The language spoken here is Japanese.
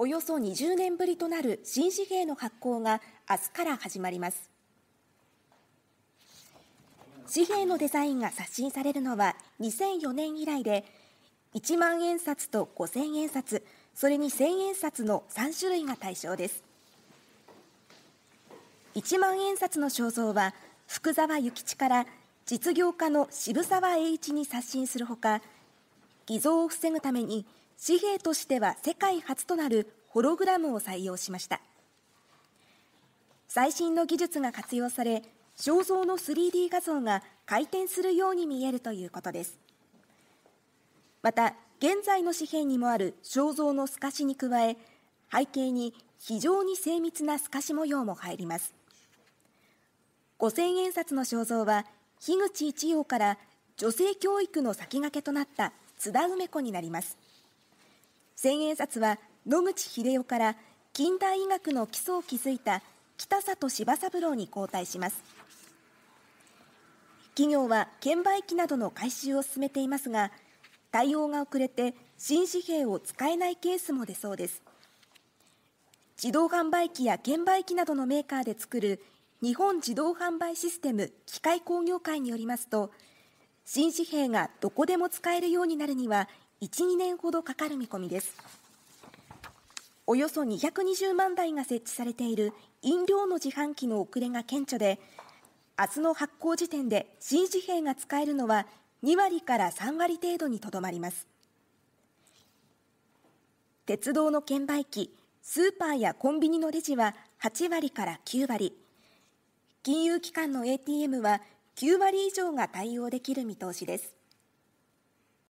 およそ20年ぶりとなる新紙幣の発行が明日から始まります紙幣のデザインが刷新されるのは2004年以来で1万円札と5000円札それに1000円札の3種類が対象です1万円札の肖像は福沢諭吉から実業家の渋沢栄一に刷新するほか偽造を防ぐために紙幣としては世界初となるホログラムを採用しました最新の技術が活用され肖像の 3D 画像が回転するように見えるということですまた現在の紙幣にもある肖像の透かしに加え背景に非常に精密な透かし模様も入ります五千円札の肖像は樋口一葉から女性教育の先駆けとなった津田梅子になります千円札は野口英世から近代医学の基礎を築いた北里柴三郎に交代します企業は券売機などの改修を進めていますが対応が遅れて新紙幣を使えないケースも出そうです自動販売機や券売機などのメーカーで作る日本自動販売システム機械工業会によりますと新紙幣がどこでも使えるようになるには1、2年ほどかかる見込みです。およそ220万台が設置されている飲料の自販機の遅れが顕著で、明日の発行時点で新紙幣が使えるのは2割から3割程度にとどまります。鉄道の券売機、スーパーやコンビニのレジは8割から9割、金融機関の ATM は9割以上が対応できる見通しです。